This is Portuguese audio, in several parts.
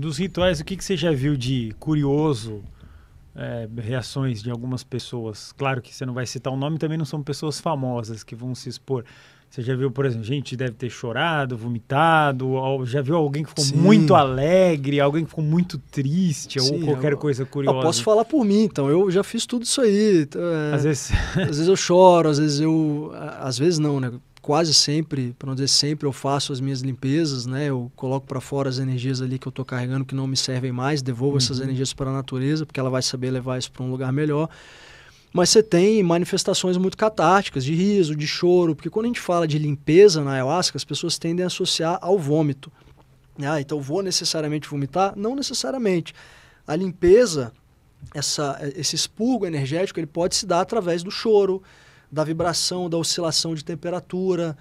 Dos rituais, o que, que você já viu de curioso, é, reações de algumas pessoas? Claro que você não vai citar o nome, também não são pessoas famosas que vão se expor. Você já viu, por exemplo, gente deve ter chorado, vomitado, já viu alguém que ficou Sim. muito alegre, alguém que ficou muito triste, Sim, ou qualquer eu, coisa ah, curiosa? Eu posso falar por mim, então. Eu já fiz tudo isso aí. É, às, vezes... às vezes eu choro, às vezes eu. Às vezes não, né? quase sempre, para não dizer sempre, eu faço as minhas limpezas, né? Eu coloco para fora as energias ali que eu estou carregando que não me servem mais, devolvo uhum. essas energias para a natureza, porque ela vai saber levar isso para um lugar melhor. Mas você tem manifestações muito catárticas, de riso, de choro, porque quando a gente fala de limpeza na ayahuasca, as pessoas tendem a associar ao vômito. Né? Ah, então vou necessariamente vomitar? Não necessariamente. A limpeza, essa, esse expurgo energético, ele pode se dar através do choro, da vibração, da oscilação de temperatura,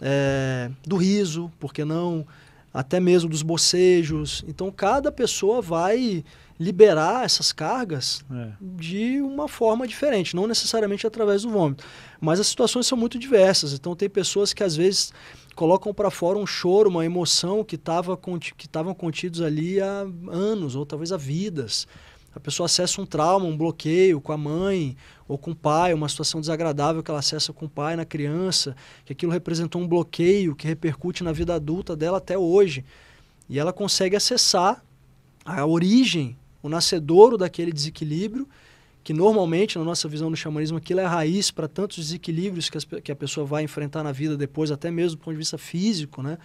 é, do riso, por que não? Até mesmo dos bocejos. Então, cada pessoa vai liberar essas cargas é. de uma forma diferente, não necessariamente através do vômito. Mas as situações são muito diversas. Então, tem pessoas que às vezes colocam para fora um choro, uma emoção que estavam conti contidos ali há anos, ou talvez há vidas. A pessoa acessa um trauma, um bloqueio com a mãe ou com o pai, uma situação desagradável que ela acessa com o pai na criança, que aquilo representou um bloqueio que repercute na vida adulta dela até hoje. E ela consegue acessar a origem, o nascedouro daquele desequilíbrio, que normalmente, na nossa visão do xamanismo, aquilo é a raiz para tantos desequilíbrios que, que a pessoa vai enfrentar na vida depois, até mesmo do ponto de vista físico, né?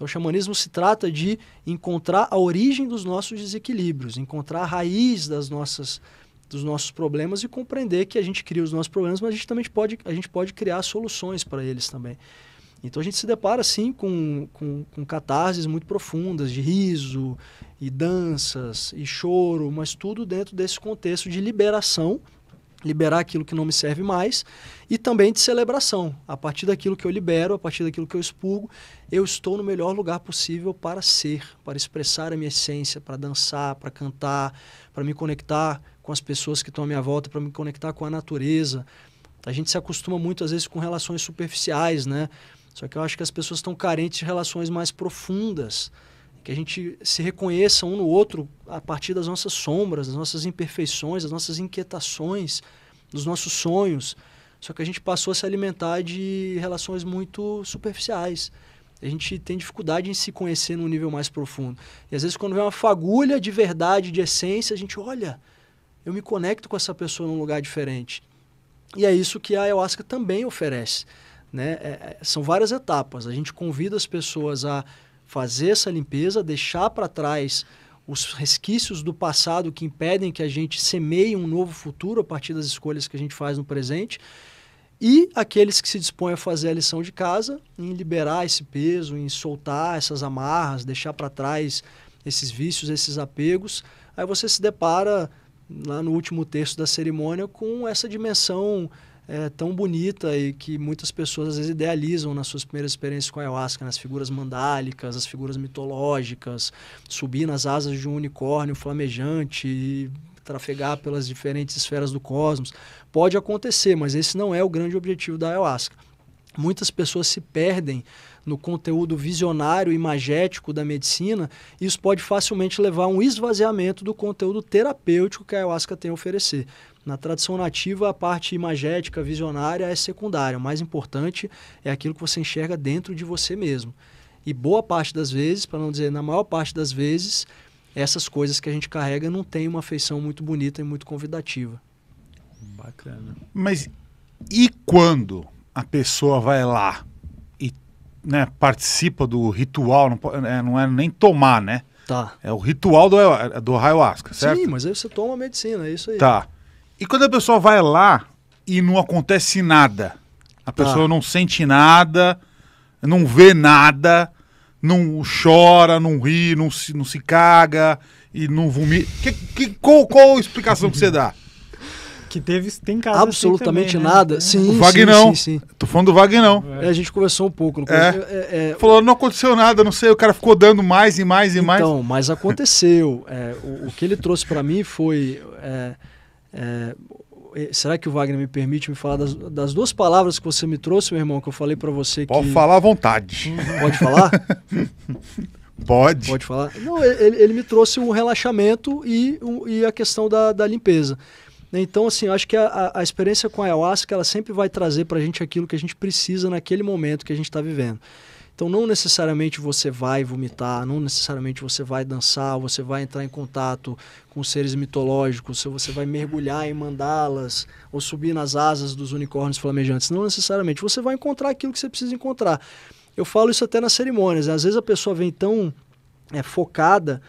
Então, o xamanismo se trata de encontrar a origem dos nossos desequilíbrios, encontrar a raiz das nossas dos nossos problemas e compreender que a gente cria os nossos problemas, mas a gente também pode, a gente pode criar soluções para eles também. Então a gente se depara assim com, com, com catarses muito profundas de riso e danças e choro, mas tudo dentro desse contexto de liberação liberar aquilo que não me serve mais e também de celebração. A partir daquilo que eu libero, a partir daquilo que eu expurgo, eu estou no melhor lugar possível para ser, para expressar a minha essência, para dançar, para cantar, para me conectar com as pessoas que estão à minha volta, para me conectar com a natureza. A gente se acostuma muito às vezes com relações superficiais, né? Só que eu acho que as pessoas estão carentes de relações mais profundas que a gente se reconheça um no outro a partir das nossas sombras, das nossas imperfeições, das nossas inquietações, dos nossos sonhos. Só que a gente passou a se alimentar de relações muito superficiais. A gente tem dificuldade em se conhecer num nível mais profundo. E às vezes, quando vem uma fagulha de verdade, de essência, a gente olha, eu me conecto com essa pessoa num lugar diferente. E é isso que a ayahuasca também oferece. Né? É, é são várias etapas. A gente convida as pessoas a fazer essa limpeza, deixar para trás os resquícios do passado que impedem que a gente semeie um novo futuro a partir das escolhas que a gente faz no presente. E aqueles que se dispõem a fazer a lição de casa, em liberar esse peso, em soltar essas amarras, deixar para trás esses vícios, esses apegos, aí você se depara lá no último terço da cerimônia com essa dimensão é, tão bonita e que muitas pessoas às vezes idealizam nas suas primeiras experiências com a ayahuasca, nas figuras mandálicas, as figuras mitológicas, subir nas asas de um unicórnio flamejante e trafegar pelas diferentes esferas do cosmos. Pode acontecer, mas esse não é o grande objetivo da ayahuasca. Muitas pessoas se perdem no conteúdo visionário, imagético da medicina, e isso pode facilmente levar a um esvaziamento do conteúdo terapêutico que a ayahuasca tem a oferecer. Na tradição nativa, a parte imagética, visionária é secundária. O mais importante é aquilo que você enxerga dentro de você mesmo. E boa parte das vezes, para não dizer na maior parte das vezes, essas coisas que a gente carrega não tem uma feição muito bonita e muito convidativa. Bacana. Mas e quando? a pessoa vai lá e né, participa do ritual, não é, não é nem tomar, né? Tá. É o ritual do, é, do ayahuasca, certo? Sim, mas aí você toma a medicina, é isso aí. Tá. E quando a pessoa vai lá e não acontece nada, a tá. pessoa tá. não sente nada, não vê nada, não chora, não ri, não se, não se caga e não vomita. Que, que, qual, qual a explicação que você dá? Que teve, tem casos assim Absolutamente assim também, né? nada. Né? Sim, o Vagnão. Sim, sim, Tô falando do Vagnão. É, a gente conversou um pouco. É. é. É, Falou, não aconteceu nada, não sei, o cara ficou dando mais e mais e então, mais. Então, mas aconteceu. É, o, o, que ele trouxe para mim foi... É, será que o Wagner me permite me falar das, das, duas palavras que você me trouxe, meu irmão, que eu falei para você Pode que... falar à vontade. Pode falar? Pode. Pode falar? Não, ele, ele, me trouxe um relaxamento e, um, e a questão da, da limpeza. Né? Então, assim, acho que a, a experiência com a ayahuasca, ela sempre vai trazer para a gente aquilo que a gente precisa naquele momento que a gente está vivendo. Então, não necessariamente você vai vomitar, não necessariamente você vai dançar, você vai entrar em contato com seres mitológicos, você vai mergulhar em mandalas ou subir nas asas dos unicórnios flamejantes. Não necessariamente. Você vai encontrar aquilo que você precisa encontrar. Eu falo isso até nas cerimônias. Né? Às vezes a pessoa vem tão é, focada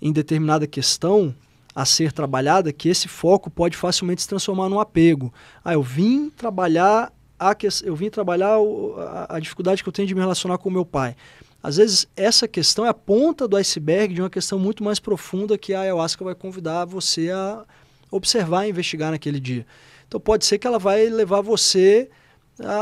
em determinada questão a ser trabalhada que esse foco pode facilmente se transformar num apego. Ah, eu vim trabalhar a que, eu vim trabalhar a, a dificuldade que eu tenho de me relacionar com o meu pai. Às vezes essa questão é a ponta do iceberg de uma questão muito mais profunda que a ayahuasca vai convidar você a observar e investigar naquele dia. Então pode ser que ela vai levar você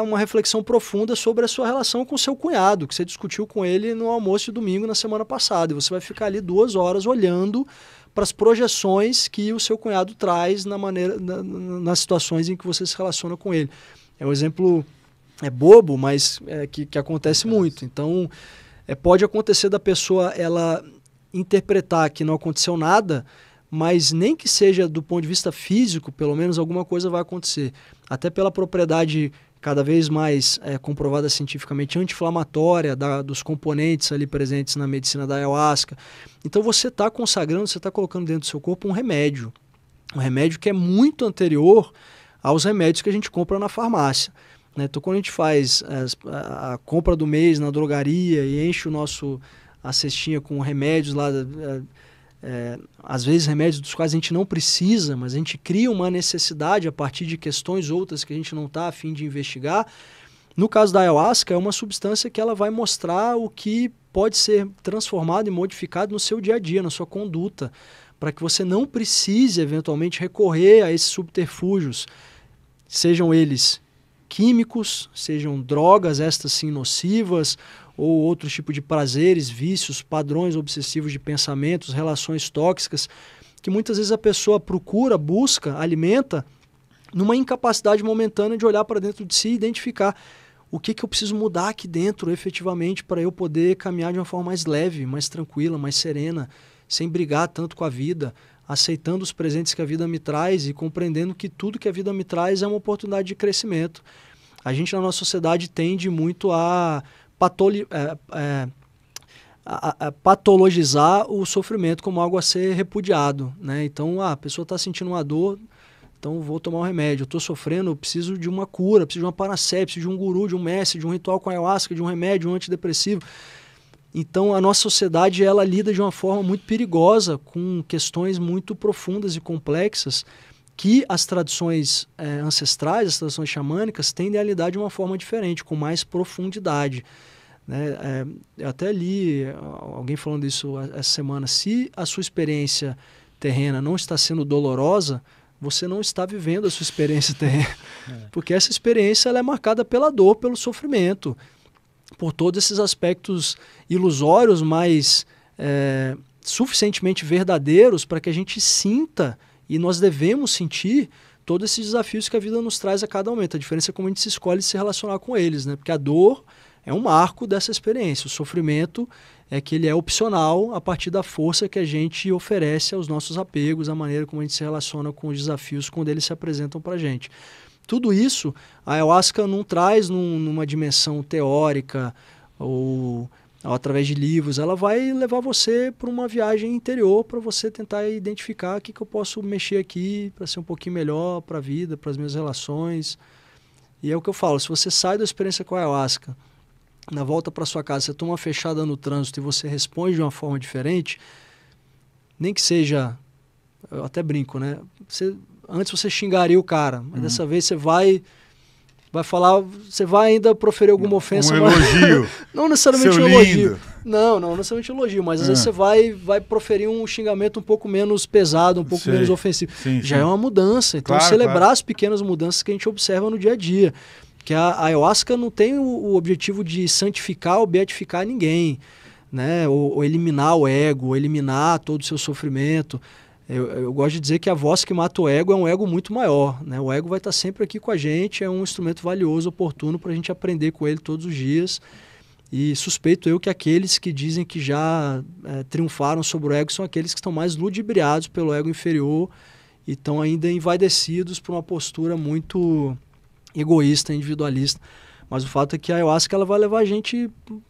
uma reflexão profunda sobre a sua relação com seu cunhado, que você discutiu com ele no almoço de domingo na semana passada. E você vai ficar ali duas horas olhando para as projeções que o seu cunhado traz na maneira, na, nas situações em que você se relaciona com ele. É um exemplo é bobo, mas é, que, que acontece muito. Então, é, pode acontecer da pessoa ela interpretar que não aconteceu nada, mas nem que seja do ponto de vista físico, pelo menos alguma coisa vai acontecer. Até pela propriedade cada vez mais é, comprovada cientificamente anti-inflamatória dos componentes ali presentes na medicina da ayahuasca. Então você está consagrando, você está colocando dentro do seu corpo um remédio, um remédio que é muito anterior aos remédios que a gente compra na farmácia. Né? Então quando a gente faz é, a, a compra do mês na drogaria e enche o nosso a cestinha com remédios lá a, é, é, às vezes remédios dos quais a gente não precisa, mas a gente cria uma necessidade a partir de questões outras que a gente não está afim de investigar. No caso da ayahuasca, é uma substância que ela vai mostrar o que pode ser transformado e modificado no seu dia a dia, na sua conduta, para que você não precise eventualmente recorrer a esses subterfúgios, sejam eles químicos, sejam drogas, estas sim nocivas, ou outro tipo de prazeres, vícios, padrões obsessivos de pensamentos, relações tóxicas, que muitas vezes a pessoa procura, busca, alimenta, numa incapacidade momentânea de olhar para dentro de si e identificar o que, que eu preciso mudar aqui dentro efetivamente para eu poder caminhar de uma forma mais leve, mais tranquila, mais serena, sem brigar tanto com a vida, aceitando os presentes que a vida me traz e compreendendo que tudo que a vida me traz é uma oportunidade de crescimento. A gente na nossa sociedade tende muito a, patoli, é, é, a, a patologizar o sofrimento como algo a ser repudiado. Né? Então, ah, a pessoa está sentindo uma dor, então vou tomar um remédio. estou sofrendo, preciso de uma cura, preciso de uma paracéia, preciso de um guru, de um mestre, de um ritual com ayahuasca, de um remédio, um antidepressivo. Então a nossa sociedade ela lida de uma forma muito perigosa com questões muito profundas e complexas que as tradições é, ancestrais, as tradições xamânicas tendem a lidar de uma forma diferente, com mais profundidade. Né? É, eu até li eh, alguém falando isso essa semana. Se a sua experiência terrena não está sendo dolorosa, você não está vivendo a sua experiência terrena, é. porque essa experiência ela é marcada pela dor, pelo sofrimento por todos esses aspectos ilusórios, mas é, suficientemente verdadeiros para que a gente sinta e nós devemos sentir todos esses desafios que a vida nos traz a cada momento. A diferença é como a gente se escolhe se relacionar com eles, né? Porque a dor é um marco dessa experiência. O sofrimento é que ele é opcional a partir da força que a gente oferece aos nossos apegos, a maneira como a gente se relaciona com os desafios quando eles se apresentam para a gente tudo isso a ayahuasca não traz num, numa dimensão teórica ou, ou, através de livros, ela vai levar você para uma viagem interior para você tentar identificar o que, que eu posso mexer aqui para ser um pouquinho melhor para a vida, para as minhas relações. E é o que eu falo, se você sai da experiência com a ayahuasca, na volta para sua casa, você toma uma fechada no trânsito e você responde de uma forma diferente, nem que seja, eu até brinco, né? Você Antes você xingaria o cara, mas uhum. dessa vez você vai vai falar, você vai ainda proferir alguma ofensa. Um mas... elogio. não necessariamente Seu um elogio. Lindo. Não, não necessariamente um elogio, mas às é. vezes ah. você vai, vai proferir um xingamento um pouco menos pesado, um pouco Sei. menos ofensivo. Sim, Já sim. é uma mudança. Então, claro, celebrar claro. as pequenas mudanças que a gente observa no dia a dia. Que a, a ayahuasca não tem o, o objetivo de santificar ou beatificar ninguém, né? Ou, ou eliminar o ego, ou eliminar todo o seu sofrimento. Eu, eu, gosto de dizer que a voz que mata o ego é um ego muito maior. Né? O ego vai estar sempre aqui com a gente, é um instrumento valioso, oportuno para a gente aprender com ele todos os dias. E suspeito eu que aqueles que dizem que já é, triunfaram sobre o ego são aqueles que estão mais ludibriados pelo ego inferior e estão ainda envaidecidos por uma postura muito egoísta, individualista. Mas o fato é que a ayahuasca ela vai levar a gente hum,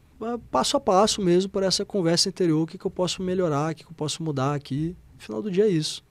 passo a passo mesmo para essa conversa interior: o que, que eu posso melhorar, o que, que eu posso mudar aqui Final do dia é isso.